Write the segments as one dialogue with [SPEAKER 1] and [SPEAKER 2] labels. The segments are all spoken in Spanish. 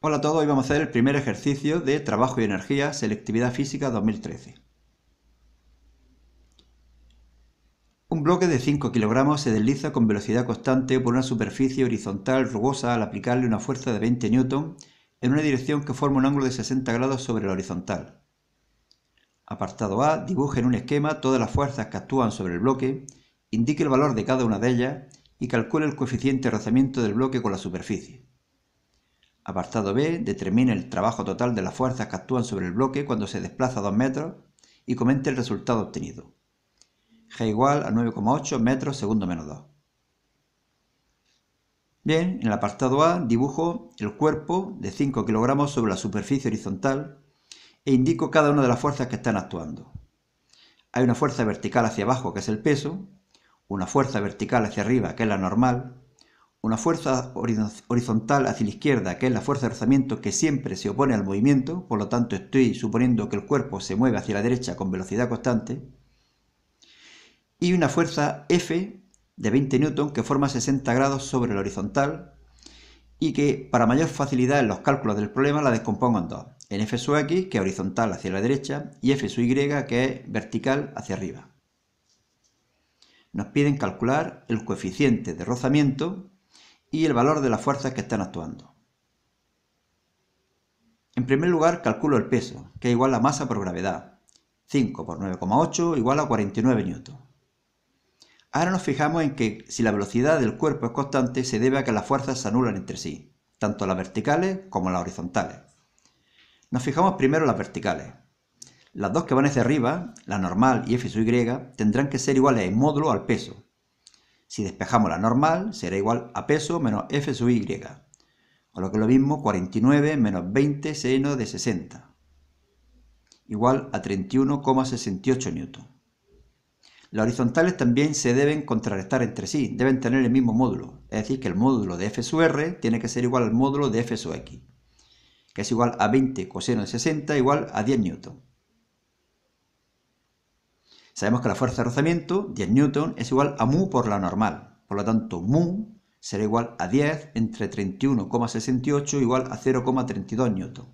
[SPEAKER 1] Hola a todos, hoy vamos a hacer el primer ejercicio de Trabajo y Energía, Selectividad Física 2013. Un bloque de 5 kilogramos se desliza con velocidad constante por una superficie horizontal rugosa al aplicarle una fuerza de 20 N en una dirección que forma un ángulo de 60 grados sobre la horizontal. Apartado A, dibuje en un esquema todas las fuerzas que actúan sobre el bloque, indique el valor de cada una de ellas y calcule el coeficiente de rozamiento del bloque con la superficie. Apartado B. Determine el trabajo total de las fuerzas que actúan sobre el bloque cuando se desplaza 2 metros y comente el resultado obtenido. G igual a 9,8 metros segundo menos 2. Bien, en el apartado A dibujo el cuerpo de 5 kilogramos sobre la superficie horizontal e indico cada una de las fuerzas que están actuando. Hay una fuerza vertical hacia abajo que es el peso, una fuerza vertical hacia arriba que es la normal, una fuerza horizontal hacia la izquierda, que es la fuerza de rozamiento que siempre se opone al movimiento, por lo tanto estoy suponiendo que el cuerpo se mueve hacia la derecha con velocidad constante, y una fuerza F de 20 N que forma 60 grados sobre el horizontal y que para mayor facilidad en los cálculos del problema la descompongo en dos, en F sub X, que es horizontal hacia la derecha, y F sub Y, que es vertical hacia arriba. Nos piden calcular el coeficiente de rozamiento y el valor de las fuerzas que están actuando. En primer lugar, calculo el peso, que es igual a masa por gravedad. 5 por 9,8 igual a 49 N. Ahora nos fijamos en que si la velocidad del cuerpo es constante se debe a que las fuerzas se anulan entre sí, tanto las verticales como las horizontales. Nos fijamos primero en las verticales. Las dos que van hacia arriba, la normal y F sub Y, tendrán que ser iguales en módulo al peso, si despejamos la normal, será igual a peso menos f sub y. O lo que es lo mismo, 49 menos 20 seno de 60. Igual a 31,68 newton. Las horizontales también se deben contrarrestar entre sí, deben tener el mismo módulo. Es decir, que el módulo de f sub r tiene que ser igual al módulo de f sub x, que es igual a 20 coseno de 60 igual a 10 newton. Sabemos que la fuerza de rozamiento, 10 newton, es igual a mu por la normal. Por lo tanto, mu será igual a 10 entre 31,68 igual a 0,32 newton.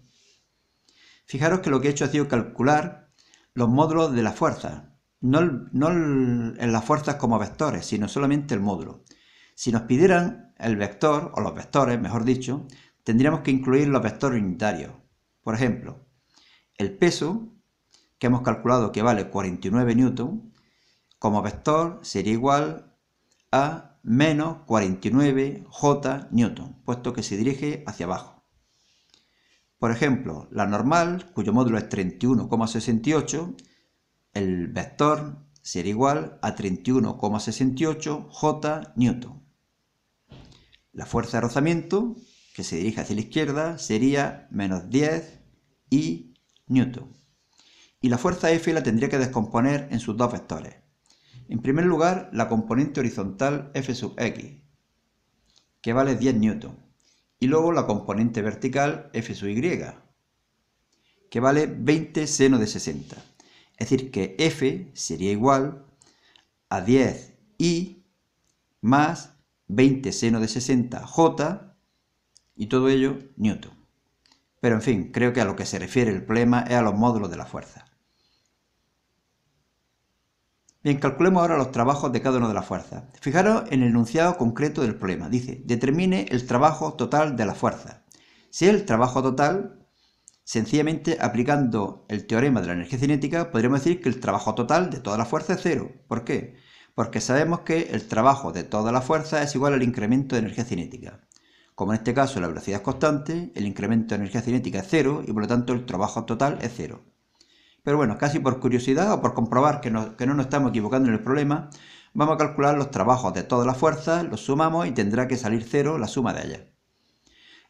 [SPEAKER 1] Fijaros que lo que he hecho ha sido calcular los módulos de la fuerza, no, en las fuerzas como vectores, sino solamente el módulo. Si nos pidieran el vector, o los vectores, mejor dicho, tendríamos que incluir los vectores unitarios. Por ejemplo, el peso que hemos calculado que vale 49 newton, como vector sería igual a menos 49 J newton, puesto que se dirige hacia abajo. Por ejemplo, la normal, cuyo módulo es 31,68, el vector sería igual a 31,68 J newton. La fuerza de rozamiento, que se dirige hacia la izquierda, sería menos 10 I newton y la fuerza F la tendría que descomponer en sus dos vectores. En primer lugar, la componente horizontal F sub x, que vale 10 newton, y luego la componente vertical F sub y, que vale 20 seno de 60. Es decir, que F sería igual a 10 i más 20 seno de 60 j y todo ello newton. Pero en fin, creo que a lo que se refiere el problema es a los módulos de la fuerza. Bien, calculemos ahora los trabajos de cada una de las fuerzas. Fijaros en el enunciado concreto del problema. Dice, determine el trabajo total de la fuerza. Si el trabajo total, sencillamente aplicando el teorema de la energía cinética, podríamos decir que el trabajo total de toda la fuerza es cero. ¿Por qué? Porque sabemos que el trabajo de toda la fuerza es igual al incremento de energía cinética. Como en este caso la velocidad es constante, el incremento de energía cinética es cero y por lo tanto el trabajo total es cero. Pero bueno, casi por curiosidad o por comprobar que no, nos estamos equivocando en el problema, vamos a calcular los trabajos de todas las fuerzas, los sumamos y tendrá que salir cero la suma de ellas.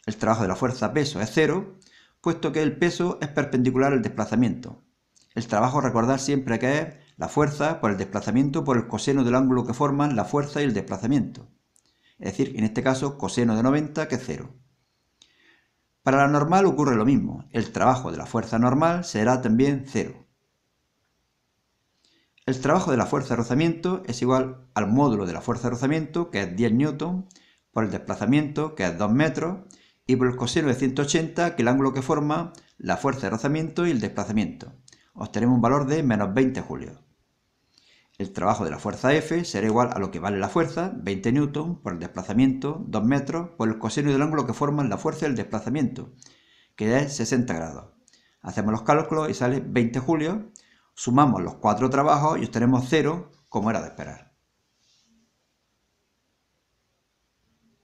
[SPEAKER 1] El trabajo de la fuerza peso es cero, puesto que el peso es perpendicular al desplazamiento. El trabajo recordar siempre que es la fuerza por el desplazamiento por el coseno del ángulo que forman la fuerza y el desplazamiento. Es decir, en este caso coseno de 90 que es cero. Para la normal ocurre lo mismo, el trabajo de la fuerza normal será también cero. El trabajo de la fuerza de rozamiento es igual al módulo de la fuerza de rozamiento, que es 10 N, por el desplazamiento, que es 2 metros, y por el coseno de 180, que es el ángulo que forma la fuerza de rozamiento y el desplazamiento. Obtenemos un valor de menos 20 julios. El trabajo de la fuerza F será igual a lo que vale la fuerza, 20 N, por el desplazamiento, 2 metros, por el coseno del ángulo que forman la fuerza y el desplazamiento, que es 60 grados. Hacemos los cálculos y sale 20 julio. sumamos los cuatro trabajos y obtenemos 0, como era de esperar.